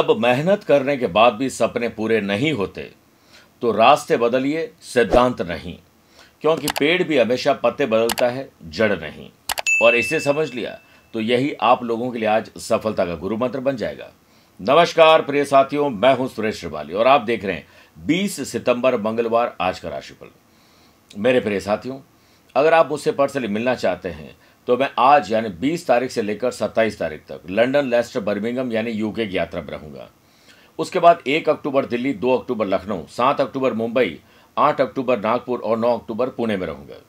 जब मेहनत करने के बाद भी सपने पूरे नहीं होते तो रास्ते बदलिए सिद्धांत नहीं क्योंकि पेड़ भी हमेशा पत्ते बदलता है जड़ नहीं और इसे समझ लिया तो यही आप लोगों के लिए आज सफलता का गुरु मंत्र बन जाएगा नमस्कार प्रिय साथियों मैं हूं सुरेश श्रिवाली और आप देख रहे हैं 20 सितंबर मंगलवार आज का राशिफल मेरे प्रिय साथियों अगर आप मुझसे पर्सनली मिलना चाहते हैं तो मैं आज यानी बीस तारीख से लेकर सत्ताईस तारीख तक लंडन लेस्टर बर्मिंगम यानी यूके की यात्रा पर रहूंगा उसके बाद एक अक्टूबर दिल्ली दो अक्टूबर लखनऊ सात अक्टूबर मुंबई आठ अक्टूबर नागपुर और नौ अक्टूबर पुणे में रहूंगा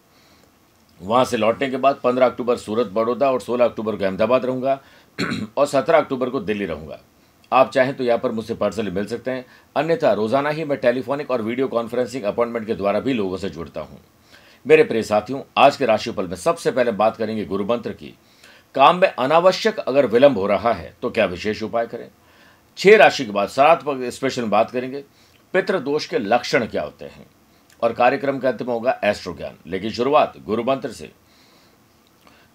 वहां से लौटने के बाद पंद्रह अक्टूबर सूरत बड़ौदा और सोलह अक्टूबर को अहमदाबाद रहूंगा और सत्रह अक्टूबर को दिल्ली रहूंगा आप चाहें तो यहाँ पर मुझसे पर्सनली मिल सकते हैं अन्यथा रोज़ाना ही मैं टेलीफोनिक और वीडियो कॉन्फ्रेंसिंग अपॉइंटमेंट के द्वारा भी लोगों से जुड़ता हूँ मेरे प्रिय साथियों आज के राशिफल में सबसे पहले बात करेंगे गुरु मंत्र की काम में अनावश्यक अगर विलंब हो रहा है तो क्या विशेष उपाय करें छह राशि के बाद सात स्पेशल बात करेंगे पितृ दोष के लक्षण क्या होते हैं और कार्यक्रम का अंतिम होगा एस्ट्रो ज्ञान लेकिन शुरुआत गुरु मंत्र से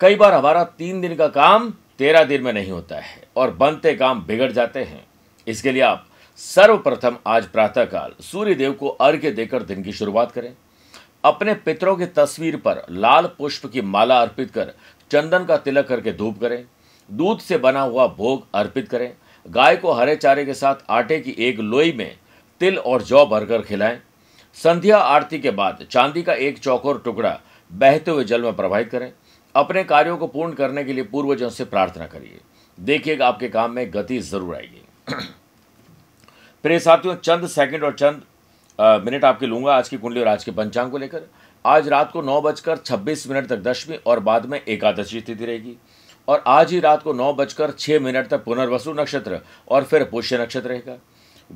कई बार हमारा तीन दिन का काम तेरह दिन में नहीं होता है और बनते काम बिगड़ जाते हैं इसके लिए आप सर्वप्रथम आज प्रातःकाल सूर्य देव को अर्घ्य देकर दिन की शुरुआत करें अपने पितरों की तस्वीर पर लाल पुष्प की माला अर्पित कर चंदन का तिलक करके धूप करें दूध से बना हुआ भोग अर्पित करें गाय को हरे चारे के साथ आटे की एक लोई में तिल और जौ भरकर खिलाएं संध्या आरती के बाद चांदी का एक चौकोर टुकड़ा बहते हुए जल में प्रवाहित करें अपने कार्यों को पूर्ण करने के लिए पूर्वजों से प्रार्थना करिए देखिएगा आपके काम में गति जरूर आएगी प्रिय साथियों चंद सेकंड और चंद मिनट आपके लूंगा आज की कुंडली और आज के पंचांग को लेकर आज रात को नौ बजकर छब्बीस मिनट तक दशमी और बाद में एकादशी तिथि रहेगी और आज ही रात को नौ बजकर छः मिनट तक पुनर्वसु नक्षत्र और फिर पुष्य नक्षत्र रहेगा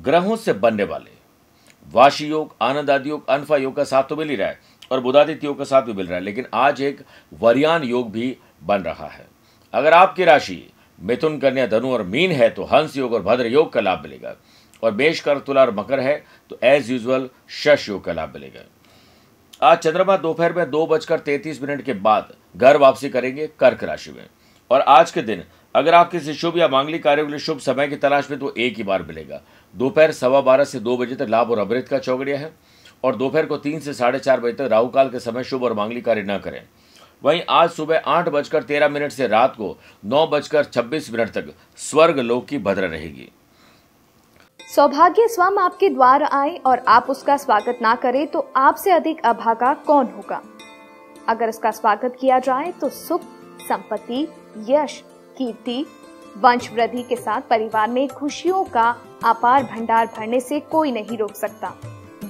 ग्रहों से बनने वाले वाशी योग आनंद आदि योग अनफा योग का साथ तो मिल ही रहा है और बुधादित्य योग का साथ भी मिल रहा है लेकिन आज एक वरियान योग भी बन रहा है अगर आपकी राशि मिथुन कन्या धनु और मीन है तो हंस योग और भद्र योग का लाभ मिलेगा और मेष तुला और मकर है तो एज यूजल शश योग का लाभ मिलेगा आज चंद्रमा दोपहर में दो बजकर तैतीस मिनट के बाद घर वापसी करेंगे कर्क राशि में और आज के दिन अगर आप किसी शुभ या मांगलिक कार्य के लिए शुभ समय की तलाश में तो एक ही बार मिलेगा दोपहर सवा बारह से दो बजे तक लाभ और अमृत का चौगड़िया है और दोपहर को तीन से साढ़े चार बजे तक राहु काल के समय शुभ और मांगलिक कार्य न करें वहीं आज सुबह आठ बजकर तेरह मिनट से रात को नौ बजकर छब्बीस मिनट तक स्वर्ग लोक की भद्र रहेगी सौभाग्य स्वम आपके द्वार आए और आप उसका स्वागत ना करें तो आपसे अधिक अभागा कौन होगा अगर उसका स्वागत किया जाए तो सुख संपत्ति यश कीर्ति वंश वृद्धि के साथ परिवार में खुशियों का अपार भंडार भरने से कोई नहीं रोक सकता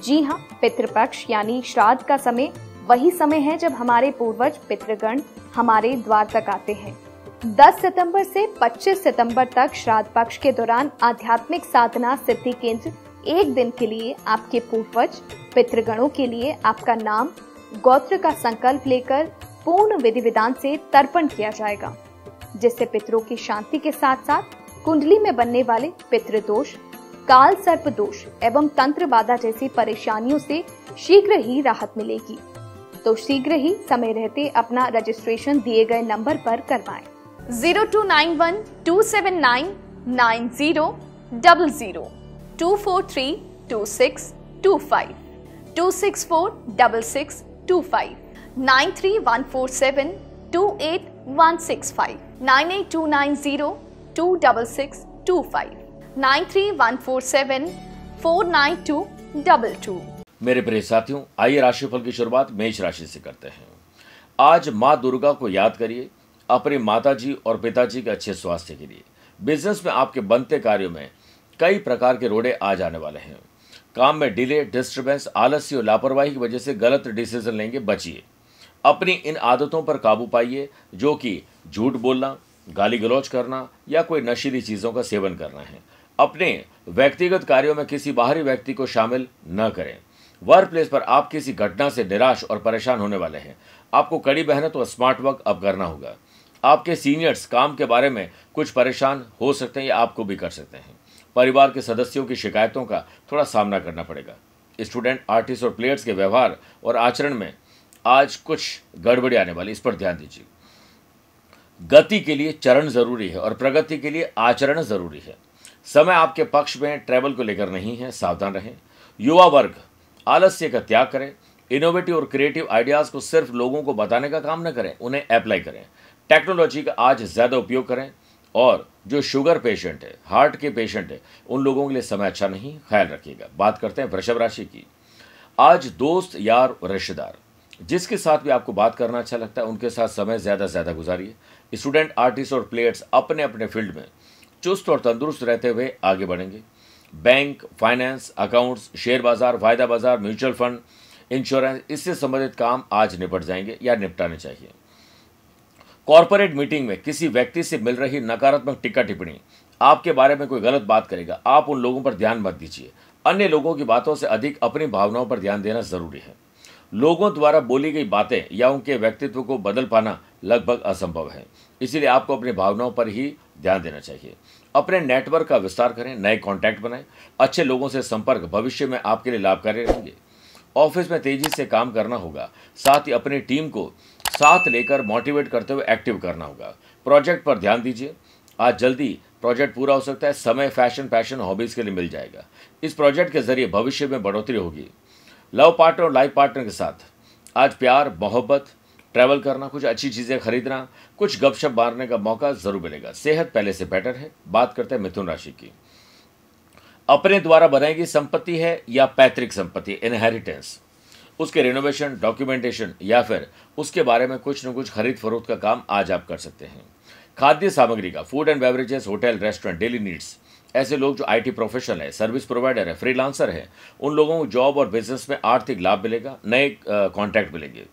जी हाँ पितृपक्ष यानी श्राद्ध का समय वही समय है जब हमारे पूर्वज पितृगण हमारे द्वार तक आते हैं 10 सितंबर से 25 सितंबर तक श्राद्ध पक्ष के दौरान आध्यात्मिक साधना सिद्धि केंद्र एक दिन के लिए आपके पूर्वज पितृगणों के लिए आपका नाम गोत्र का संकल्प लेकर पूर्ण विधि विधान से तर्पण किया जाएगा जिससे पितरों की शांति के साथ साथ कुंडली में बनने वाले पितृदोष काल सर्प दोष एवं तंत्र बाधा जैसी परेशानियों से शीघ्र ही राहत मिलेगी तो शीघ्र ही समय रहते अपना रजिस्ट्रेशन दिए गए नंबर पर करवाएं। Zero two nine one two seven nine nine zero double zero two four three two six two five two six four double six two five nine three one four seven two eight one six five nine eight two nine zero two double six two five nine three one four seven four nine two double two मेरे प्रिय साथियों आइए राशिफल की शुरुआत मेष राशि से करते हैं आज माँ दुर्गा को याद करिए अपने जी और पिताजी के अच्छे स्वास्थ्य के लिए बिजनेस में आपके बनते कार्यों में कई प्रकार के रोड़े आ जाने वाले हैं काम में डिले डिस्टर्बेंस आलस्य और लापरवाही की वजह से गलत डिसीजन लेंगे बचिए अपनी इन आदतों पर काबू पाइए जो कि झूठ बोलना गाली गलौज करना या कोई नशीली चीज़ों का सेवन करना है अपने व्यक्तिगत कार्यों में किसी बाहरी व्यक्ति को शामिल न करें वर्क प्लेस पर आप किसी घटना से निराश और परेशान होने वाले हैं आपको कड़ी मेहनत और स्मार्ट वर्क अब करना होगा आपके सीनियर्स काम के बारे में कुछ परेशान हो सकते हैं या आपको भी कर सकते हैं परिवार के सदस्यों की शिकायतों का थोड़ा सामना करना पड़ेगा स्टूडेंट आर्टिस्ट और प्लेयर्स के व्यवहार और आचरण में आज कुछ गड़बड़ी आने वाली इस पर ध्यान दीजिए गति के लिए चरण जरूरी है और प्रगति के लिए आचरण जरूरी है समय आपके पक्ष में ट्रैवल को लेकर नहीं है सावधान रहें युवा वर्ग आलस्य का त्याग करें इनोवेटिव और क्रिएटिव आइडियाज़ को सिर्फ लोगों को बताने का काम न करें उन्हें अप्लाई करें टेक्नोलॉजी का आज ज़्यादा उपयोग करें और जो शुगर पेशेंट है हार्ट के पेशेंट है उन लोगों के लिए समय अच्छा नहीं ख्याल रखिएगा बात करते हैं वृषभ राशि की आज दोस्त यार रिश्तेदार जिसके साथ भी आपको बात करना अच्छा लगता है उनके साथ समय ज़्यादा से ज़्यादा गुजारिए स्टूडेंट आर्टिस्ट और प्लेयर्स अपने अपने फील्ड में चुस्त और तंदुरुस्त रहते हुए आगे बढ़ेंगे बैंक फाइनेंस अकाउंट्स शेयर बाजार वायदा बाजार म्यूचुअल फंड इंश्योरेंस इससे संबंधित काम आज निपट जाएंगे या निपटाने चाहिए कॉरपोरेट मीटिंग में किसी व्यक्ति से मिल रही नकारात्मक टिक्का टिप्पणी आपके बारे में कोई गलत बात करेगा आप उन लोगों पर ध्यान मत दीजिए अन्य लोगों की बातों से अधिक अपनी भावनाओं पर ध्यान देना जरूरी है लोगों द्वारा बोली गई बातें या उनके व्यक्तित्व को बदल पाना लगभग असंभव है इसीलिए आपको अपनी भावनाओं पर ही ध्यान देना चाहिए अपने नेटवर्क का विस्तार करें नए कॉन्टैक्ट बनाएं अच्छे लोगों से संपर्क भविष्य में आपके लिए लाभकारी रहेंगे ऑफिस में तेजी से काम करना होगा साथ ही अपनी टीम को साथ लेकर मोटिवेट करते हुए एक्टिव करना होगा प्रोजेक्ट पर ध्यान दीजिए आज जल्दी प्रोजेक्ट पूरा हो सकता है समय फैशन पैशन हॉबीज़ के लिए मिल जाएगा इस प्रोजेक्ट के जरिए भविष्य में बढ़ोतरी होगी लव पार्टनर और लाइफ पार्टनर के साथ आज प्यार मोहब्बत ट्रैवल करना कुछ अच्छी चीज़ें खरीदना कुछ गपशप मारने का मौका ज़रूर मिलेगा सेहत पहले से बेटर है बात करते हैं मिथुन राशि की अपने द्वारा बनाई गई संपत्ति है या पैतृक संपत्ति इनहेरिटेंस उसके रिनोवेशन डॉक्यूमेंटेशन या फिर उसके बारे में कुछ न कुछ खरीद फरोख्त का काम आज आप कर सकते हैं खाद्य सामग्री का food and beverages hotel restaurant daily needs ऐसे लोग जो आईटी प्रोफेशनल है सर्विस प्रोवाइडर है फ्रीलांसर है उन लोगों को जॉब और बिजनेस में आर्थिक लाभ मिलेगा नए कॉन्ट्रैक्ट मिलेंगे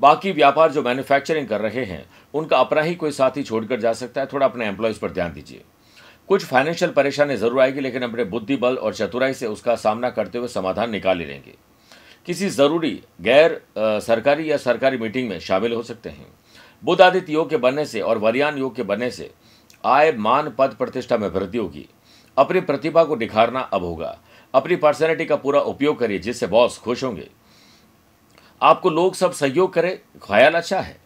बाकी व्यापार जो मैन्युफैक्चरिंग कर रहे हैं उनका अपना ही कोई साथी छोड़कर जा सकता है थोड़ा अपने एम्प्लॉयज़ पर ध्यान दीजिए कुछ फाइनेंशियल परेशानी जरूर आएगी लेकिन अपने बुद्धि बल और चतुराई से उसका सामना करते हुए समाधान निकाल ही लेंगे किसी ज़रूरी गैर सरकारी या सरकारी मीटिंग में शामिल हो सकते हैं बुद्ध आदित्य योग के बनने से और वरियान योग के बनने से आय मान पद प्रतिष्ठा में वृद्धि होगी अपनी प्रतिभा को निखारना अब होगा अपनी पर्सनैलिटी का पूरा उपयोग करिए जिससे बॉस खुश होंगे आपको लोग सब सहयोग करें ख्याल अच्छा है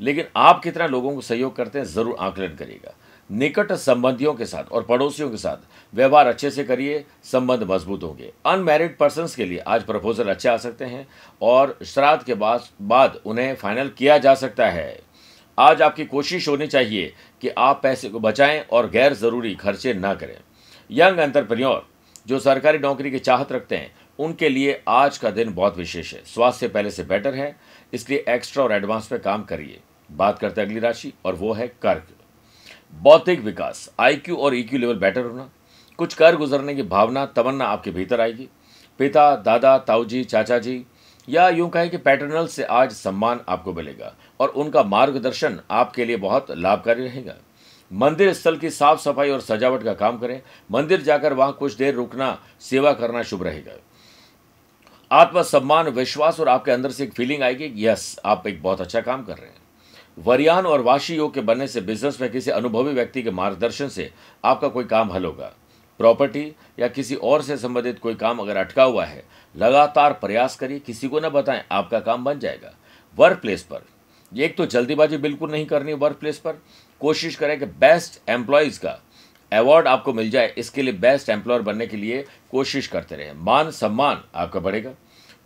लेकिन आप कितना लोगों को सहयोग करते हैं ज़रूर आकलन करिएगा निकट संबंधियों के साथ और पड़ोसियों के साथ व्यवहार अच्छे से करिए संबंध मजबूत होंगे अनमैरिड पर्सन के लिए आज प्रपोजल अच्छे आ सकते हैं और श्राद्ध के बाद बाद उन्हें फाइनल किया जा सकता है आज आपकी कोशिश होनी चाहिए कि आप पैसे को बचाएं और गैर ज़रूरी खर्चे ना करें यंग एंटरप्रेन्योर जो सरकारी नौकरी की चाहत रखते हैं उनके लिए आज का दिन बहुत विशेष है स्वास्थ्य पहले से बेटर है इसलिए एक्स्ट्रा और एडवांस में काम करिए बात करते हैं अगली राशि और वो है कर्क बौद्धिक विकास आईक्यू और ईक्यू लेवल बेटर होना कुछ कर गुजरने की भावना तमन्ना आपके भीतर आएगी पिता दादा ताऊजी चाचा जी या यूं कहें कि पैटर्नल से आज सम्मान आपको मिलेगा और उनका मार्गदर्शन आपके लिए बहुत लाभकारी रहेगा मंदिर स्थल की साफ सफाई और सजावट का काम करें मंदिर जाकर वहां कुछ देर रुकना सेवा करना शुभ रहेगा आत्मसम्मान विश्वास और आपके अंदर से एक फीलिंग आएगी यस आप एक बहुत अच्छा काम कर रहे हैं वरियान और वाशी योग के बनने से बिजनेस में किसी अनुभवी व्यक्ति के मार्गदर्शन से आपका कोई काम हल होगा प्रॉपर्टी या किसी और से संबंधित कोई काम अगर अटका हुआ है लगातार प्रयास करिए किसी को ना बताएं आपका काम बन जाएगा वर्क प्लेस पर एक तो जल्दीबाजी बिल्कुल नहीं करनी वर्क प्लेस पर कोशिश करें कि बेस्ट एम्प्लॉयज़ का अवार्ड आपको मिल जाए इसके लिए बेस्ट एम्प्लॉयर बनने के लिए कोशिश करते रहें मान सम्मान आपका बढ़ेगा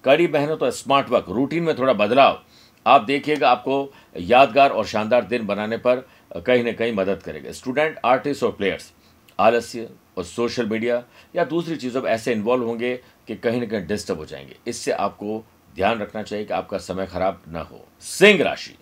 कड़ी मेहनत और स्मार्ट वर्क रूटीन में थोड़ा बदलाव आप देखिएगा आपको यादगार और शानदार दिन बनाने पर कहीं ना कहीं मदद करेगा स्टूडेंट आर्टिस्ट और प्लेयर्स आलस्य और सोशल मीडिया या दूसरी चीज़ों में ऐसे इन्वॉल्व होंगे कि कहीं ना कहीं डिस्टर्ब हो जाएंगे इससे आपको ध्यान रखना चाहिए कि आपका समय खराब ना हो सिंह राशि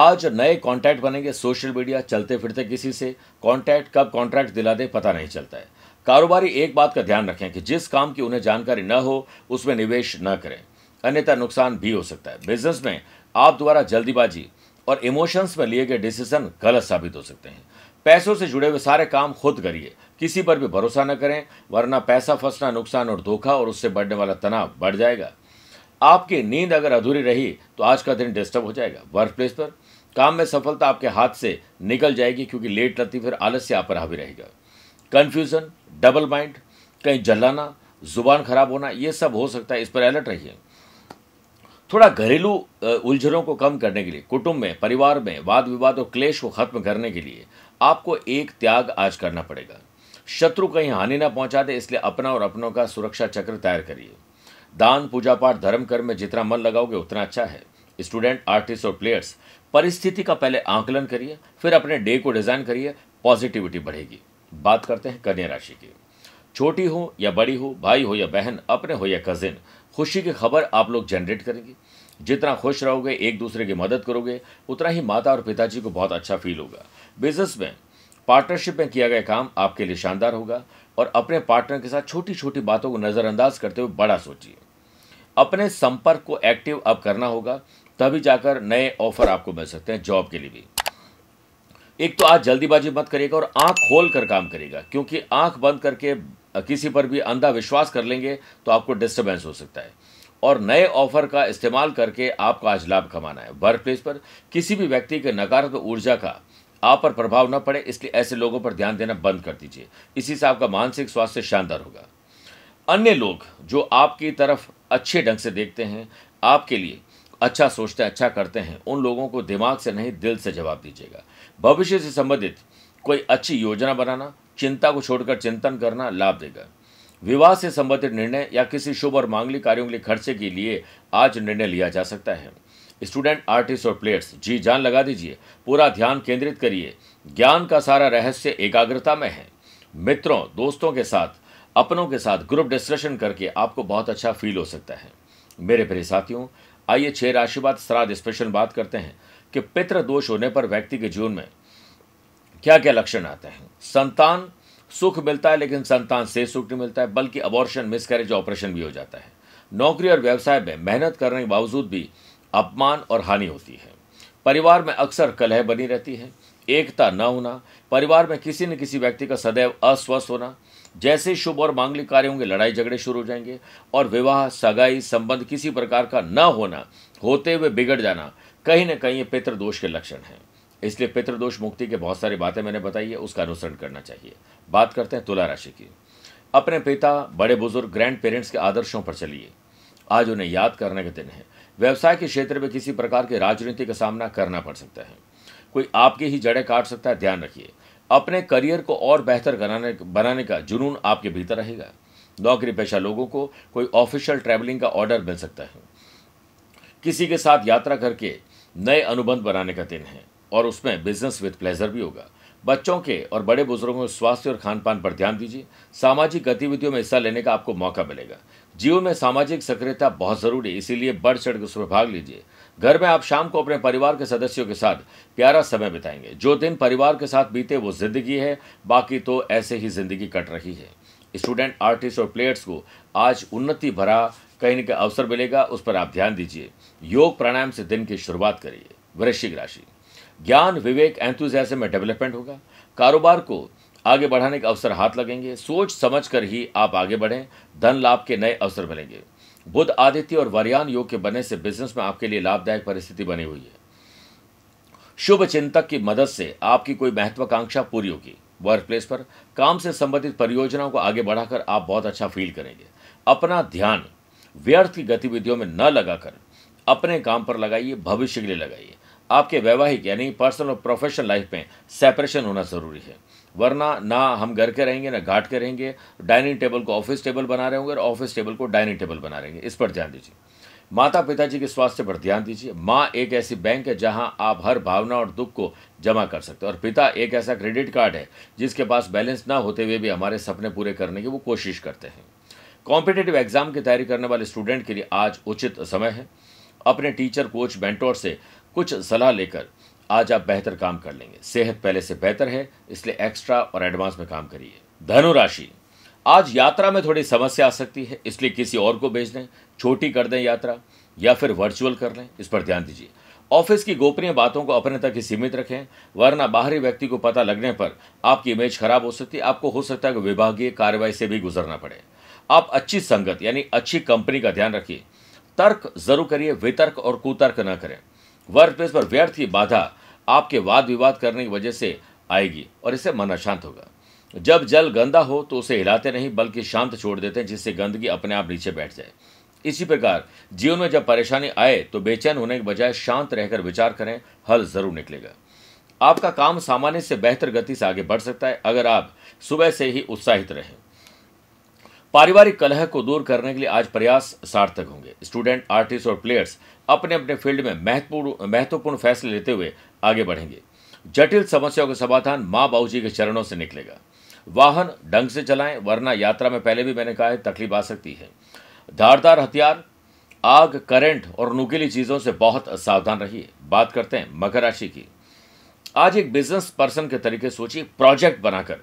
आज नए कांटेक्ट बनेंगे सोशल मीडिया चलते फिरते किसी से कांटेक्ट कब कॉन्ट्रैक्ट दिला दे पता नहीं चलता है कारोबारी एक बात का ध्यान रखें कि जिस काम की उन्हें जानकारी न हो उसमें निवेश न करें अन्यथा नुकसान भी हो सकता है बिजनेस में आप द्वारा जल्दीबाजी और इमोशंस में लिए गए डिसीजन गलत साबित हो सकते हैं पैसों से जुड़े हुए सारे काम खुद करिए किसी पर भी भरोसा न करें वरना पैसा फंसना नुकसान और धोखा और उससे बढ़ने वाला तनाव बढ़ जाएगा आपकी नींद अगर अधूरी रही तो आज का दिन डिस्टर्ब हो जाएगा वर्क प्लेस पर काम में सफलता आपके हाथ से निकल जाएगी क्योंकि लेट रहती फिर आलस्य आप पर हावी रहेगा कन्फ्यूज़न डबल माइंड कहीं जलाना जुबान खराब होना ये सब हो सकता है इस पर अलर्ट रहिए थोड़ा घरेलू उलझनों को कम करने के लिए कुटुंब में परिवार में वाद विवाद और क्लेश को खत्म करने के लिए आपको एक त्याग आज करना पड़ेगा शत्रु कहीं हानि ना पहुंचा दे इसलिए अपना और अपनों का सुरक्षा चक्र तैयार करिए दान पूजा पाठ धर्म कर्म में जितना मन लगाओगे उतना अच्छा है स्टूडेंट आर्टिस्ट और प्लेयर्स परिस्थिति का पहले आंकलन करिए फिर अपने डे को डिजाइन करिए पॉजिटिविटी बढ़ेगी बात करते हैं कन्या राशि की छोटी हो या बड़ी हो भाई हो या बहन अपने हो या कजिन खुशी की खबर आप लोग जनरेट करेंगे जितना खुश रहोगे एक दूसरे की मदद करोगे उतना ही माता और पिताजी को बहुत अच्छा फील होगा बिजनेस में पार्टनरशिप में किया गया काम आपके लिए शानदार होगा और अपने पार्टनर के साथ छोटी छोटी बातों को नज़रअंदाज करते हुए बड़ा सोचिए अपने संपर्क को एक्टिव अब करना होगा तभी जाकर नए ऑफर आपको मिल सकते हैं जॉब के लिए भी एक तो आज जल्दीबाजी मत करेगा और आंख खोल कर काम करेगा क्योंकि आंख बंद करके किसी पर भी अंधा विश्वास कर लेंगे तो आपको डिस्टर्बेंस हो सकता है और नए ऑफर का इस्तेमाल करके आपको आज लाभ कमाना है वर्क प्लेस पर किसी भी व्यक्ति के नकारात्मक ऊर्जा का आप पर प्रभाव न पड़े इसलिए ऐसे लोगों पर ध्यान देना बंद कर दीजिए इसी से आपका मानसिक स्वास्थ्य शानदार होगा अन्य लोग जो आपकी तरफ अच्छे ढंग से देखते हैं आपके लिए अच्छा सोचते हैं अच्छा करते हैं उन लोगों को दिमाग से नहीं दिल से जवाब दीजिएगा भविष्य से संबंधित कोई अच्छी योजना बनाना चिंता को छोड़कर चिंतन करना लाभ देगा विवाह से संबंधित निर्णय या किसी शुभ और मांगलिक कार्यों के लिए खर्चे के लिए आज निर्णय लिया जा सकता है स्टूडेंट आर्टिस्ट और प्लेयर्स जी जान लगा दीजिए पूरा ध्यान केंद्रित करिए ज्ञान का सारा रहस्य एकाग्रता में है मित्रों दोस्तों के साथ अपनों के साथ ग्रुप डिस्कशन करके आपको बहुत अच्छा फील हो सकता है मेरे प्रिय साथियों आइए छह राशिवाद श्राद्ध स्पेशल बात करते हैं कि पितृ दोष होने पर व्यक्ति के जीवन में क्या क्या लक्षण आते हैं संतान सुख मिलता है लेकिन संतान से सुख नहीं मिलता है बल्कि अबॉर्शन मिस कैरेज ऑपरेशन भी हो जाता है नौकरी और व्यवसाय में मेहनत करने के बावजूद भी अपमान और हानि होती है परिवार में अक्सर कलह बनी रहती है एकता न होना परिवार में किसी न किसी व्यक्ति का सदैव अस्वस्थ होना जैसे शुभ और मांगलिक कार्य होंगे लड़ाई झगड़े शुरू हो जाएंगे और विवाह सगाई संबंध किसी प्रकार का न होना होते हुए बिगड़ जाना कहीं ना कहीं ये पितृदोष के लक्षण हैं इसलिए पितृदोष मुक्ति के बहुत सारी बातें मैंने बताई है उसका अनुसरण करना चाहिए बात करते हैं तुला राशि की अपने पिता बड़े बुजुर्ग ग्रैंड पेरेंट्स के आदर्शों पर चलिए आज उन्हें याद करने का दिन है व्यवसाय के क्षेत्र में किसी प्रकार की राजनीति का सामना करना पड़ सकता है कोई आपकी ही जड़ें काट सकता है ध्यान रखिए अपने करियर को और बेहतर बनाने बनाने का जुनून आपके भीतर रहेगा नौकरी पेशा लोगों को कोई ऑफिशियल ट्रैवलिंग का ऑर्डर मिल सकता है किसी के साथ यात्रा करके नए अनुबंध बनाने का दिन है और उसमें बिजनेस विद प्लेजर भी होगा बच्चों के और बड़े बुजुर्गों के स्वास्थ्य और खान पान पर ध्यान दीजिए सामाजिक गतिविधियों में हिस्सा लेने का आपको मौका मिलेगा जीवन में सामाजिक सक्रियता बहुत जरूरी है इसीलिए बढ़ चढ़ के उसमें भाग लीजिए घर में आप शाम को अपने परिवार के सदस्यों के साथ प्यारा समय बिताएंगे जो दिन परिवार के साथ बीते वो जिंदगी है बाकी तो ऐसे ही जिंदगी कट रही है स्टूडेंट आर्टिस्ट और प्लेयर्स को आज उन्नति भरा कहीं ना कहीं अवसर मिलेगा उस पर आप ध्यान दीजिए योग प्राणायाम से दिन की शुरुआत करिए वृश्चिक राशि ज्ञान विवेक एंथुजैसे में डेवलपमेंट होगा कारोबार को आगे बढ़ाने के अवसर हाथ लगेंगे सोच समझ कर ही आप आगे बढ़ें धन लाभ के नए अवसर मिलेंगे बुद्ध आदित्य और वरियान योग के बनने से बिजनेस में आपके लिए लाभदायक परिस्थिति बनी हुई है शुभ चिंतक की मदद से आपकी कोई महत्वाकांक्षा पूरी होगी वर्क प्लेस पर काम से संबंधित परियोजनाओं को आगे बढ़ाकर आप बहुत अच्छा फील करेंगे अपना ध्यान व्यर्थ की गतिविधियों में न लगाकर अपने काम पर लगाइए भविष्य के लिए लगाइए आपके वैवाहिक यानी पर्सनल और प्रोफेशनल लाइफ में सेपरेशन होना ज़रूरी है वरना ना हम घर के रहेंगे ना घाट के रहेंगे डाइनिंग टेबल को ऑफिस टेबल बना रहे होंगे और ऑफिस टेबल को डाइनिंग टेबल बना रहेंगे इस पर ध्यान दीजिए माता पिताजी के स्वास्थ्य पर ध्यान दीजिए माँ एक ऐसी बैंक है जहाँ आप हर भावना और दुख को जमा कर सकते हैं और पिता एक ऐसा क्रेडिट कार्ड है जिसके पास बैलेंस ना होते हुए भी हमारे सपने पूरे करने की वो कोशिश करते हैं कॉम्पिटेटिव एग्जाम की तैयारी करने वाले स्टूडेंट के लिए आज उचित समय है अपने टीचर कोच बेंटोर से कुछ सलाह लेकर आज आप बेहतर काम कर लेंगे सेहत पहले से बेहतर है इसलिए एक्स्ट्रा और एडवांस में काम करिए धनुराशि आज यात्रा में थोड़ी समस्या आ सकती है इसलिए किसी और को भेज दें छोटी कर दें यात्रा या फिर वर्चुअल कर लें इस पर ध्यान दीजिए ऑफिस की गोपनीय बातों को अपने तक ही सीमित रखें वरना बाहरी व्यक्ति को पता लगने पर आपकी इमेज खराब हो सकती है आपको हो सकता है कि विभागीय कार्रवाई से भी गुजरना पड़े आप अच्छी संगत यानी अच्छी कंपनी का ध्यान रखिए तर्क जरूर करिए वितर्क और कुतर्क न करें वर्क प्लेस पर व्यर्थ की बाधा आपके वाद विवाद करने की वजह से आएगी और इससे मन अशांत होगा जब जल गंदा हो तो उसे हिलाते नहीं बल्कि शांत छोड़ देते हैं जिससे गंदगी अपने आप नीचे बैठ जाए इसी प्रकार जीवन में जब परेशानी आए तो बेचैन होने के बजाय शांत रहकर विचार करें हल जरूर निकलेगा आपका काम सामान्य से बेहतर गति से आगे बढ़ सकता है अगर आप सुबह से ही उत्साहित रहें पारिवारिक कलह को दूर करने के लिए आज प्रयास सार्थक होंगे स्टूडेंट आर्टिस्ट और प्लेयर्स अपने अपने फील्ड में महत्वपूर्ण महत्वपूर्ण फैसले लेते हुए आगे बढ़ेंगे जटिल समस्याओं का समाधान माँ बाबू जी के चरणों से निकलेगा वाहन ढंग से चलाएं वरना यात्रा में पहले भी मैंने कहा है तकलीफ आ सकती है धारदार हथियार आग करंट और नुकीली चीज़ों से बहुत सावधान रहिए बात करते हैं मकर राशि की आज एक बिजनेस पर्सन के तरीके सोचिए प्रोजेक्ट बनाकर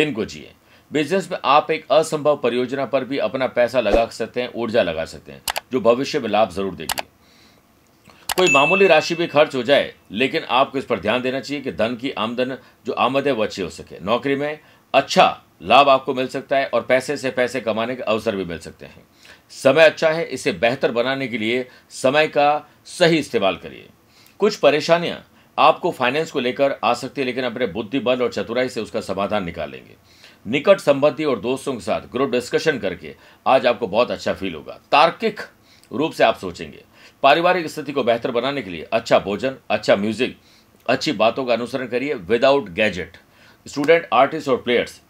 दिन को जिए बिजनेस में आप एक असंभव परियोजना पर भी अपना पैसा लगा सकते हैं ऊर्जा लगा सकते हैं जो भविष्य में लाभ जरूर देगी कोई मामूली राशि भी खर्च हो जाए लेकिन आपको इस पर ध्यान देना चाहिए कि धन की आमदन जो आमद है वो अच्छी हो सके नौकरी में अच्छा लाभ आपको मिल सकता है और पैसे से पैसे कमाने के अवसर भी मिल सकते हैं समय अच्छा है इसे बेहतर बनाने के लिए समय का सही इस्तेमाल करिए कुछ परेशानियां आपको फाइनेंस को लेकर आ सकती है लेकिन अपने बुद्धि बल और चतुराई से उसका समाधान निकालेंगे निकट संबंधी और दोस्तों के साथ ग्रुप डिस्कशन करके आज आपको बहुत अच्छा फील होगा तार्किक रूप से आप सोचेंगे पारिवारिक स्थिति को बेहतर बनाने के लिए अच्छा भोजन अच्छा म्यूजिक अच्छी बातों का अनुसरण करिए विदाउट गैजेट स्टूडेंट आर्टिस्ट और प्लेयर्स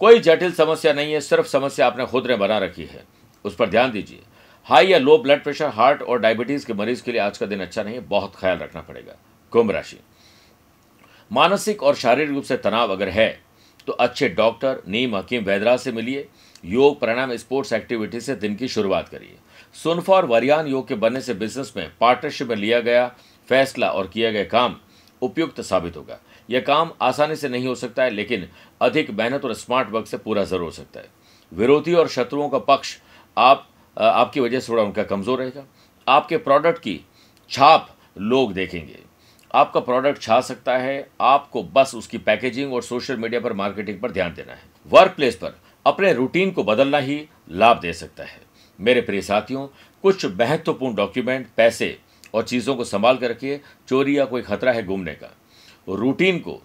कोई जटिल समस्या नहीं है सिर्फ समस्या आपने खुद ने बना रखी है उस पर ध्यान दीजिए हाई या लो ब्लड प्रेशर हार्ट और डायबिटीज़ के मरीज के लिए आज का दिन अच्छा नहीं है बहुत ख्याल रखना पड़ेगा कुंभ राशि मानसिक और शारीरिक रूप से तनाव अगर है तो अच्छे डॉक्टर नीम हकीम वैदरा से मिलिए योग प्राणायाम स्पोर्ट्स एक्टिविटी से दिन की शुरुआत करिए सुनफॉर वरियान योग के बनने से बिजनेस में पार्टनरशिप में लिया गया फैसला और किया गया काम उपयुक्त साबित होगा यह काम आसानी से नहीं हो सकता है लेकिन अधिक मेहनत और स्मार्ट वर्क से पूरा जरूर हो सकता है विरोधी और शत्रुओं का पक्ष आप आपकी वजह से थोड़ा उनका कमज़ोर रहेगा आपके प्रोडक्ट की छाप लोग देखेंगे आपका प्रोडक्ट छा सकता है आपको बस उसकी पैकेजिंग और सोशल मीडिया पर मार्केटिंग पर ध्यान देना है वर्क प्लेस पर अपने रूटीन को बदलना ही लाभ दे सकता है मेरे प्रिय साथियों कुछ महत्वपूर्ण डॉक्यूमेंट पैसे और चीज़ों को संभाल कर रखिए चोरी या कोई खतरा है घूमने का रूटीन को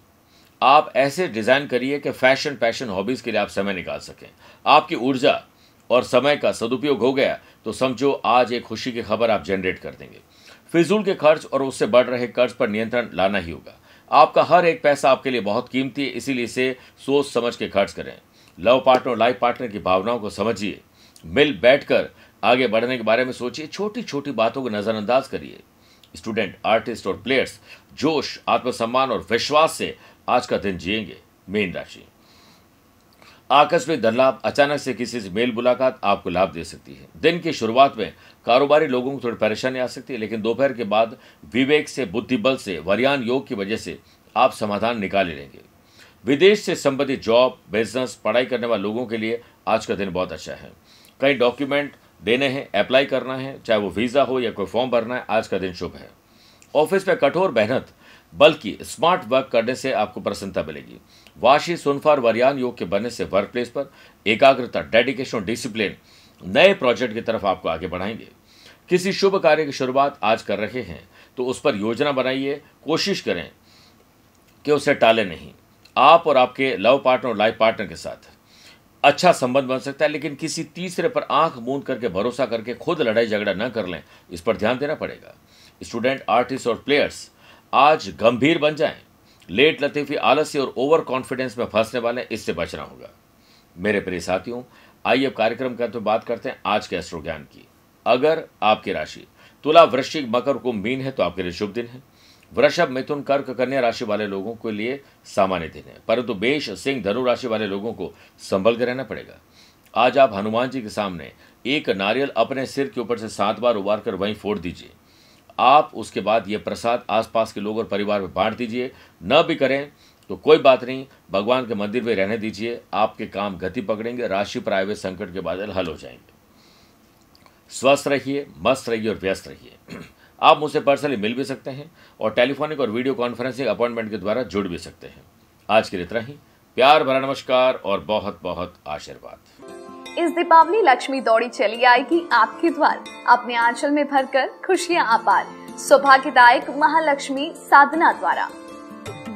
आप ऐसे डिज़ाइन करिए कि फैशन पैशन हॉबीज़ के लिए आप समय निकाल सकें आपकी ऊर्जा और समय का सदुपयोग हो गया तो समझो आज एक खुशी की खबर आप जनरेट कर देंगे फिजूल के खर्च और उससे बढ़ रहे कर्ज पर नियंत्रण लाना ही होगा आपका हर एक पैसा आपके लिए बहुत कीमती है इसीलिए इसे सोच समझ के खर्च करें लव पार्टनर लाइफ पार्टनर की भावनाओं को समझिए मिल बैठ आगे बढ़ने के बारे में सोचिए छोटी छोटी बातों को नज़रअंदाज करिए स्टूडेंट आर्टिस्ट और प्लेयर्स जोश आत्मसम्मान और विश्वास से आज का दिन जिएंगे मीन राशि आकस्मिक धनलाभ अचानक से किसी से मेल मुलाकात आपको लाभ दे सकती है दिन की शुरुआत में कारोबारी लोगों को थोड़ी परेशानी आ सकती है लेकिन दोपहर के बाद विवेक से बुद्धिबल से वरियान योग की वजह से आप समाधान निकाल लेंगे विदेश से संबंधित जॉब बिजनेस पढ़ाई करने वाले लोगों के लिए आज का दिन बहुत अच्छा है कई डॉक्यूमेंट देने हैं अप्लाई करना है चाहे वो वीज़ा हो या कोई फॉर्म भरना है आज का दिन शुभ है ऑफिस में कठोर मेहनत बल्कि स्मार्ट वर्क करने से आपको प्रसन्नता मिलेगी वाशी सुनफार वरियान योग के बनने से वर्क प्लेस पर एकाग्रता डेडिकेशन और डिसिप्लिन नए प्रोजेक्ट की तरफ आपको आगे बढ़ाएंगे किसी शुभ कार्य की शुरुआत आज कर रहे हैं तो उस पर योजना बनाइए कोशिश करें कि उसे टालें नहीं आप और आपके लव पार्टनर और लाइफ पार्टनर के साथ अच्छा संबंध बन सकता है लेकिन किसी तीसरे पर आंख मूंद करके भरोसा करके खुद लड़ाई झगड़ा न कर लें इस पर ध्यान देना पड़ेगा स्टूडेंट आर्टिस्ट और प्लेयर्स आज गंभीर बन जाएं लेट लतीफ़ी आलसी और ओवर कॉन्फिडेंस में फंसने वाले हैं इससे बचना होगा मेरे प्रिय साथियों आइए अब कार्यक्रम करते हुए बात करते हैं आज के अस्ट्रो ज्ञान की अगर आपकी राशि तुला वृश्चिक मकर कुंभ मीन है तो आपके लिए शुभ दिन है वृषभ मिथुन कर्क कन्या राशि वाले लोगों के लिए सामान्य दिन है परंतु बेश सिंह धनु राशि वाले लोगों को संभल के रहना पड़ेगा आज आप हनुमान जी के सामने एक नारियल अपने सिर के ऊपर से सात बार उबार कर वहीं फोड़ दीजिए आप उसके बाद ये प्रसाद आसपास के लोग और परिवार में बांट दीजिए न भी करें तो कोई बात नहीं भगवान के मंदिर में रहने दीजिए आपके काम गति पकड़ेंगे राशि पर आए हुए संकट के बादल हल हो जाएंगे स्वस्थ रहिए मस्त रहिए और व्यस्त रहिए आप मुझसे पर्सनली मिल भी सकते हैं और टेलीफोनिक और वीडियो कॉन्फ्रेंसिंग अपॉइंटमेंट के द्वारा जुड़ भी सकते हैं आज के लिए इतना ही प्यार भरा नमस्कार और बहुत बहुत आशीर्वाद इस दीपावली लक्ष्मी दौड़ी चली आएगी आपके द्वार अपने आंचल में भर कर खुशियाँ अपार सौभाग्यदायक महालक्ष्मी साधना द्वारा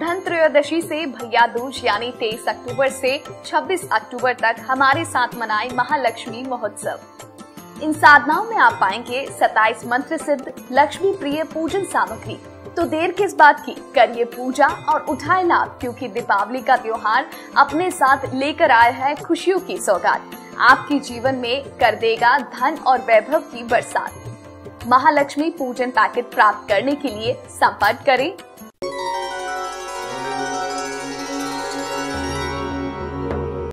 धन त्रयोदशी से भैया दूज यानी तेईस अक्टूबर से 26 अक्टूबर तक हमारे साथ मनाए महालक्ष्मी महोत्सव इन साधनाओं में आप पाएंगे 27 मंत्र सिद्ध लक्ष्मी प्रिय पूजन सामग्री तो देर किस बात की करिए पूजा और उठाए लाभ क्योंकि दीपावली का त्योहार अपने साथ लेकर आया है खुशियों की सौगात आपके जीवन में कर देगा धन और वैभव की बरसात महालक्ष्मी पूजन पैकेट प्राप्त करने के लिए संपर्क करें